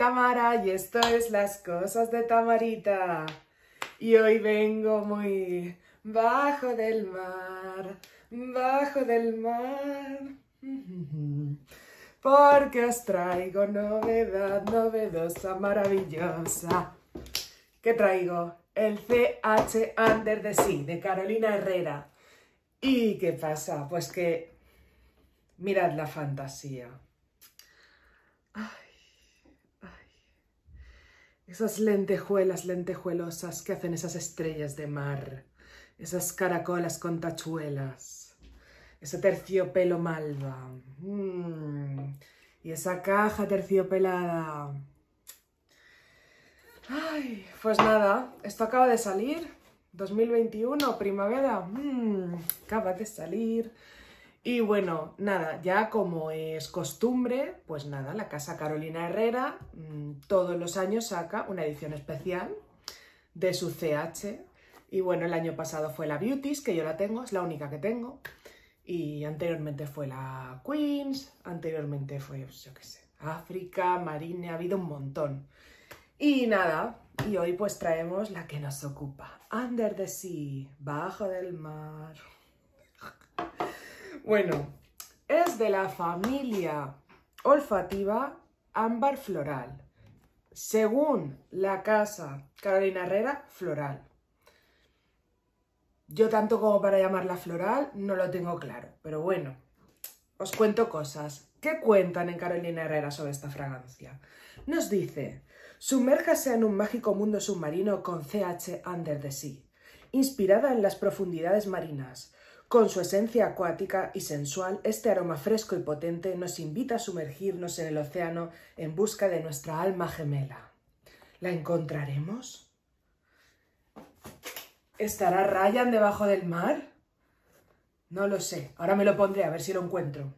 Tamara y esto es Las Cosas de Tamarita. Y hoy vengo muy bajo del mar, bajo del mar. Porque os traigo novedad novedosa, maravillosa. ¿Qué traigo? El CH Under the Sea de Carolina Herrera. ¿Y qué pasa? Pues que mirad la fantasía. Esas lentejuelas lentejuelosas que hacen esas estrellas de mar, esas caracolas con tachuelas, ese terciopelo malva mm, y esa caja terciopelada. Ay, pues nada, esto acaba de salir, 2021, primavera, mm, acaba de salir. Y bueno, nada, ya como es costumbre, pues nada, la Casa Carolina Herrera mm, todos los años saca una edición especial de su CH. Y bueno, el año pasado fue la Beauties, que yo la tengo, es la única que tengo. Y anteriormente fue la Queens, anteriormente fue, pues, yo qué sé, África, Marine, ha habido un montón. Y nada, y hoy pues traemos la que nos ocupa, Under the Sea, bajo del mar. Bueno, es de la familia olfativa ámbar floral. Según la casa Carolina Herrera, floral. Yo tanto como para llamarla floral no lo tengo claro, pero bueno, os cuento cosas. ¿Qué cuentan en Carolina Herrera sobre esta fragancia? Nos dice, sumérjase en un mágico mundo submarino con CH Under the Sea, inspirada en las profundidades marinas, con su esencia acuática y sensual, este aroma fresco y potente nos invita a sumergirnos en el océano en busca de nuestra alma gemela. ¿La encontraremos? ¿Estará Ryan debajo del mar? No lo sé. Ahora me lo pondré a ver si lo encuentro.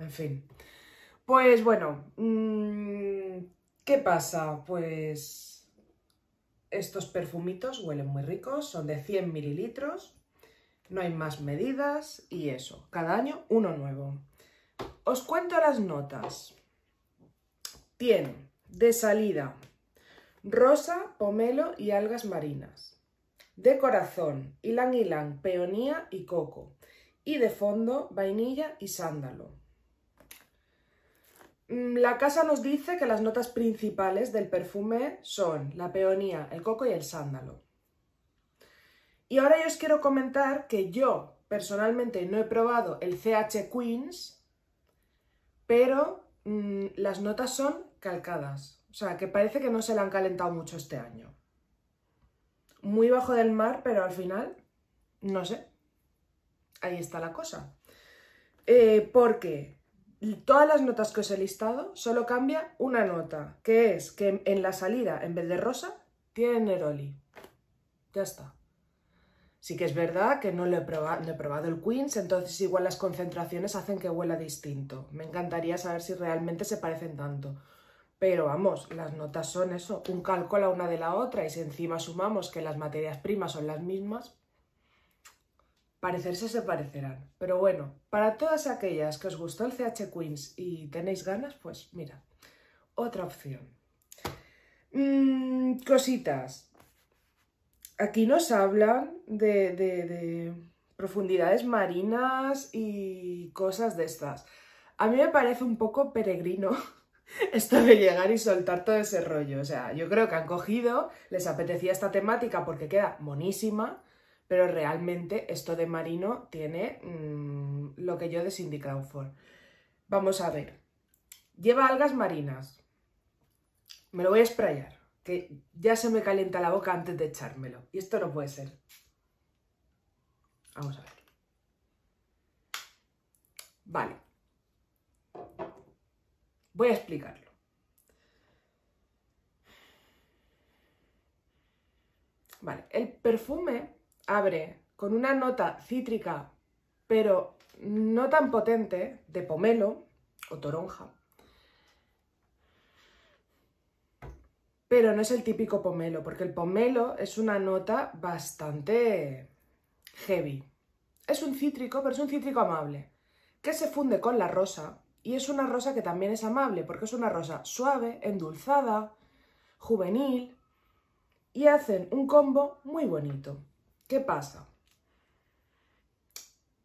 En fin. Pues bueno, mm, ¿qué pasa? Pues estos perfumitos huelen muy ricos, son de 100 mililitros no hay más medidas y eso. Cada año uno nuevo. Os cuento las notas. Tiene de salida rosa, pomelo y algas marinas. De corazón, ylang ylang, peonía y coco. Y de fondo, vainilla y sándalo. Mm, la casa nos dice que las notas principales del perfume son la peonía, el coco y el sándalo. Y ahora yo os quiero comentar que yo personalmente no he probado el CH Queens, pero mm, las notas son calcadas. O sea, que parece que no se le han calentado mucho este año. Muy bajo del mar, pero al final, no sé. Ahí está la cosa. Eh, porque todas las notas que os he listado solo cambia una nota, que es que en la salida, en vez de rosa, tiene neroli. Ya está. Sí que es verdad que no lo he probado, el Queens, entonces igual las concentraciones hacen que huela distinto. Me encantaría saber si realmente se parecen tanto. Pero vamos, las notas son eso, un cálculo la una de la otra y si encima sumamos que las materias primas son las mismas, parecerse se parecerán. Pero bueno, para todas aquellas que os gustó el CH Queens y tenéis ganas, pues mira, otra opción. Mm, cositas aquí nos hablan de, profundidades marinas y cosas de estas. A mí me parece un poco peregrino esto de llegar y soltar todo ese rollo. O sea, yo creo que han cogido, les apetecía esta temática porque queda monísima, pero realmente esto de marino tiene mm, lo que yo de Cindy Crawford. Vamos a ver. Lleva algas marinas. Me lo voy a sprayar que ya se me calienta la boca antes de echármelo. Y esto no puede ser. Vamos a ver. Vale. Voy a explicarlo. Vale, el perfume abre con una nota cítrica, pero no tan potente, de pomelo o toronja. pero no es el típico pomelo, porque el pomelo es una nota bastante heavy. Es un cítrico, pero es un cítrico amable, que se funde con la rosa, y es una rosa que también es amable, porque es una rosa suave, endulzada, juvenil, y hacen un combo muy bonito. ¿Qué pasa?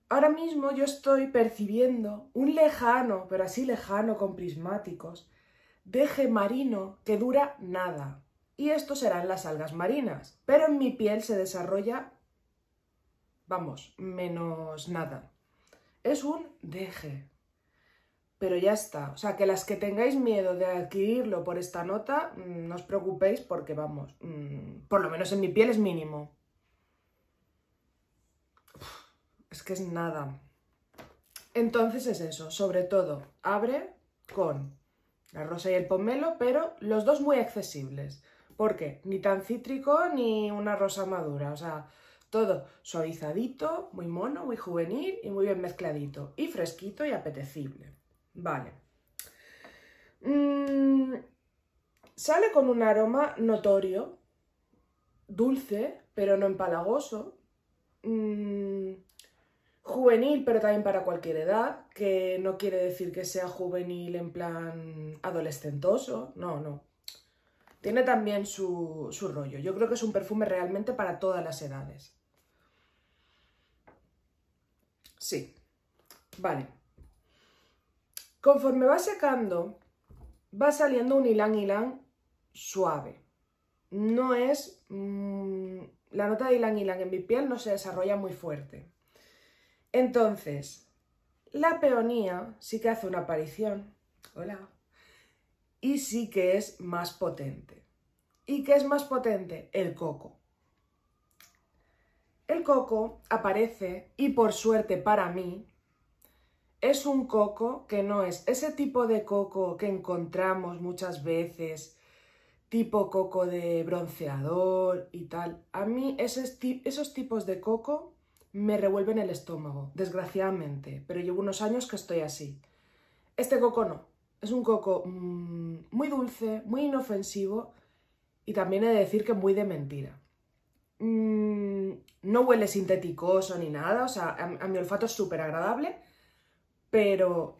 Ahora mismo yo estoy percibiendo un lejano, pero así lejano con prismáticos, deje marino que dura nada. Y esto serán las algas marinas. Pero en mi piel se desarrolla, vamos, menos nada. Es un deje. Pero ya está. O sea, que las que tengáis miedo de adquirirlo por esta nota, mm, no os preocupéis porque, vamos, mm, por lo menos en mi piel es mínimo. Es que es nada. Entonces es eso, sobre todo, abre con la rosa y el pomelo, pero los dos muy accesibles. ¿Por qué? ni tan cítrico ni una rosa madura, o sea, todo suavizadito, muy mono, muy juvenil y muy bien mezcladito. Y fresquito y apetecible. Vale. Mm, sale con un aroma notorio, dulce, pero no empalagoso. Mmm juvenil, pero también para cualquier edad, que no quiere decir que sea juvenil en plan adolescentoso, no, no. Tiene también su, su rollo. Yo creo que es un perfume realmente para todas las edades. Sí, vale. Conforme va secando, va saliendo un ylang ylang suave. No es... Mm, la nota de ylang ylang en mi piel no se desarrolla muy fuerte. Entonces, la peonía sí que hace una aparición, hola, y sí que es más potente. ¿Y qué es más potente? El coco. El coco aparece, y por suerte para mí, es un coco que no es ese tipo de coco que encontramos muchas veces, tipo coco de bronceador y tal. A mí esos, esos tipos de coco me revuelve en el estómago, desgraciadamente, pero llevo unos años que estoy así. Este coco no. Es un coco mm, muy dulce, muy inofensivo y también he de decir que muy de mentira. Mm, no huele sinteticoso ni nada, o sea, a, a mi olfato es súper agradable, pero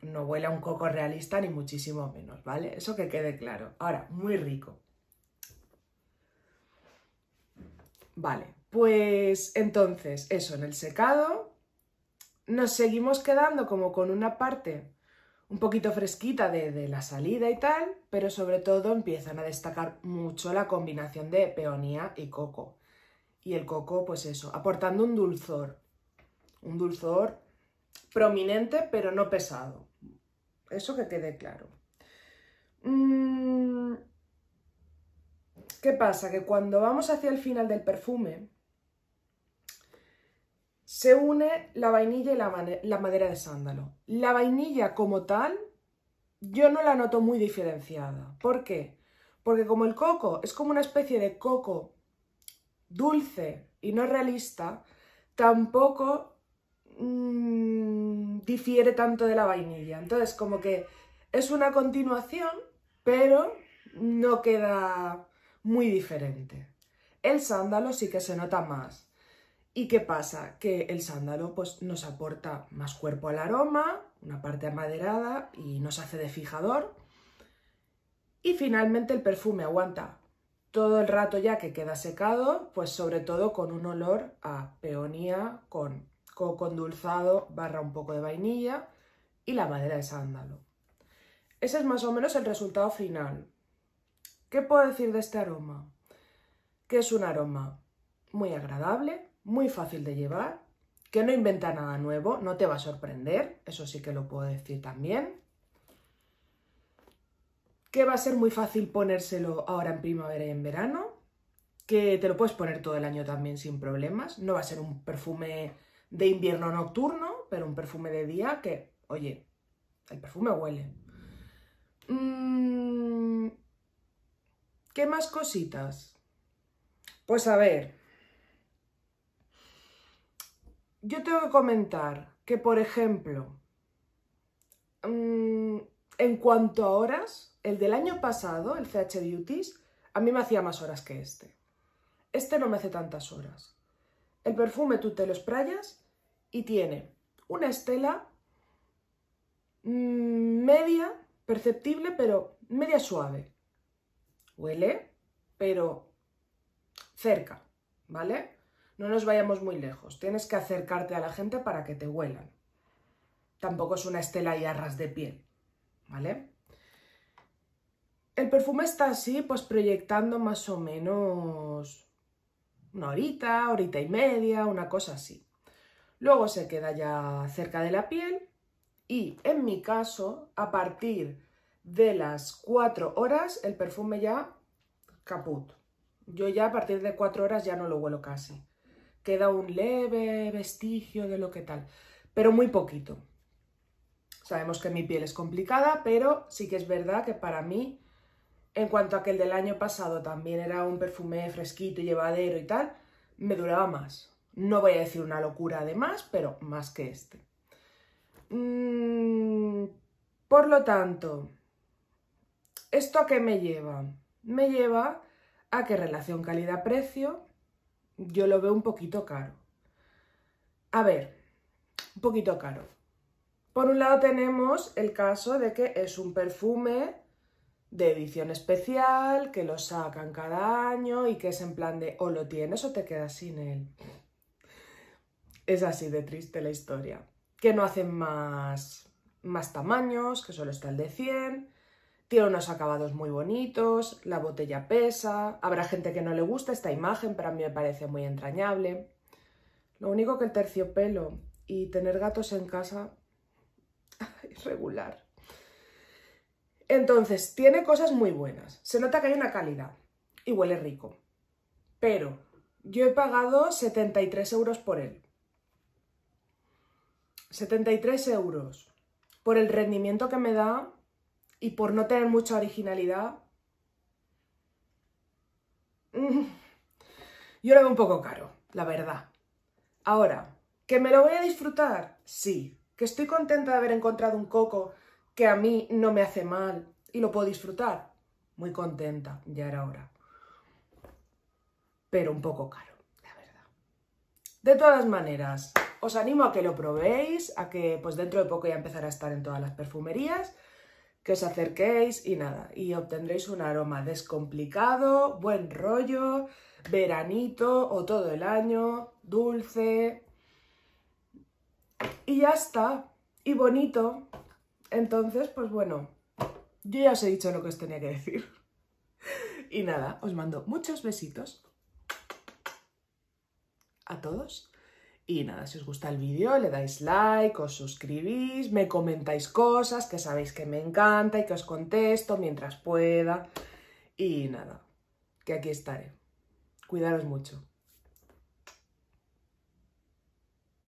no huele a un coco realista ni muchísimo menos, ¿vale? Eso que quede claro. Ahora, muy rico. Vale, pues entonces, eso, en el secado nos seguimos quedando como con una parte un poquito fresquita de, la salida y tal, pero sobre todo empiezan a destacar mucho la combinación de peonía y coco. Y el coco, pues eso, aportando un dulzor, un dulzor prominente pero no pesado. Eso que quede claro. Mm, ¿Qué pasa? Que cuando vamos hacia el final del perfume, se une la vainilla y la, madera de sándalo. La vainilla como tal, yo no la noto muy diferenciada. ¿Por qué? Porque como el coco es como una especie de coco dulce y no realista, tampoco mm, difiere tanto de la vainilla. Entonces, como que es una continuación, pero no queda muy diferente. El sándalo sí que se nota más. ¿Y qué pasa? Que el sándalo pues, nos aporta más cuerpo al aroma, una parte amaderada y nos hace de fijador. Y finalmente el perfume aguanta todo el rato ya que queda secado, pues sobre todo con un olor a peonía, con coco endulzado, barra un poco de vainilla y la madera de sándalo. Ese es más o menos el resultado final. ¿Qué puedo decir de este aroma? Que es un aroma muy agradable, muy fácil de llevar, que no inventa nada nuevo, no te va a sorprender, eso sí que lo puedo decir también, que va a ser muy fácil ponérselo ahora en primavera y en verano, que te lo puedes poner todo el año también sin problemas, no va a ser un perfume de invierno nocturno, pero un perfume de día que, oye, el perfume huele. Mm, ¿Qué más cositas? Pues a ver, yo tengo que comentar que, por ejemplo, mm, en cuanto a horas, el del año pasado, el CH Beauties, a mí me hacía más horas que este. Este no me hace tantas horas. El perfume tú te lo y tiene una estela mm, media, perceptible, pero media suave. Huele, pero cerca, ¿vale? No nos vayamos muy lejos. Tienes que acercarte a la gente para que te huelan. Tampoco es una estela y arras de piel. ¿Vale? El perfume está así, pues proyectando más o menos una horita, horita y media, una cosa así. Luego se queda ya cerca de la piel y en mi caso, a partir de las 4 horas, el perfume ya caput. Yo ya a partir de cuatro horas ya no lo huelo casi. Queda un leve vestigio de lo que tal, pero muy poquito. Sabemos que mi piel es complicada, pero sí que es verdad que para mí, en cuanto a que el del año pasado también era un perfume fresquito y llevadero y tal, me duraba más. No voy a decir una locura de más, pero más que este. Mm, por lo tanto, ¿esto a qué me lleva? Me lleva a que relación calidad-precio yo lo veo un poquito caro. A ver, un poquito caro. Por un lado tenemos el caso de que es un perfume de edición especial, que lo sacan cada año y que es en plan de o lo tienes o te quedas sin él. Es así de triste la historia. Que no hacen más, más tamaños, que solo está el de 100, tiene unos acabados muy bonitos, la botella pesa, habrá gente que no le gusta esta imagen, pero a mí me parece muy entrañable. Lo único que el terciopelo y tener gatos en casa es regular. Entonces, tiene cosas muy buenas. Se nota que hay una calidad y huele rico. Pero yo he pagado 73 euros por él. 73 euros por el rendimiento que me da y por no tener mucha originalidad, mm, yo lo veo un poco caro, la verdad. Ahora, ¿que me lo voy a disfrutar? Sí. ¿Que estoy contenta de haber encontrado un coco que a mí no me hace mal y lo puedo disfrutar? Muy contenta, ya era hora. Pero un poco caro, la verdad. De todas maneras, os animo a que lo probéis, a que pues dentro de poco ya empezará a estar en todas las perfumerías que os acerquéis y nada, y obtendréis un aroma descomplicado, buen rollo, veranito o todo el año, dulce. Y ya está, y bonito. Entonces, pues bueno, yo ya os he dicho lo que os tenía que decir. Y nada, os mando muchos besitos a todos y nada, si os gusta el vídeo, le dais like, os suscribís, me comentáis cosas que sabéis que me encanta y que os contesto mientras pueda. Y nada, que aquí estaré. Cuidaros mucho.